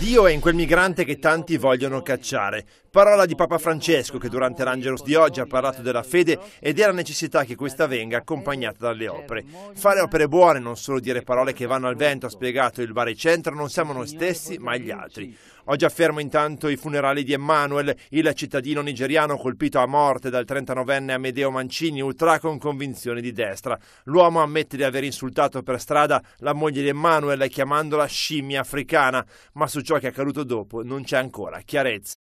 Dio è in quel migrante che tanti vogliono cacciare. Parola di Papa Francesco che durante l'Angelus di oggi ha parlato della fede e della necessità che questa venga accompagnata dalle opere. Fare opere buone, non solo dire parole che vanno al vento, ha spiegato il Centro, non siamo noi stessi ma gli altri. Oggi affermo intanto i funerali di Emmanuel, il cittadino nigeriano colpito a morte dal 39enne Amedeo Mancini, ultra con convinzione di destra. L'uomo ammette di aver insultato per strada la moglie di Emmanuel chiamandola scimmia africana, ma succede ciò che è accaduto dopo non c'è ancora chiarezza.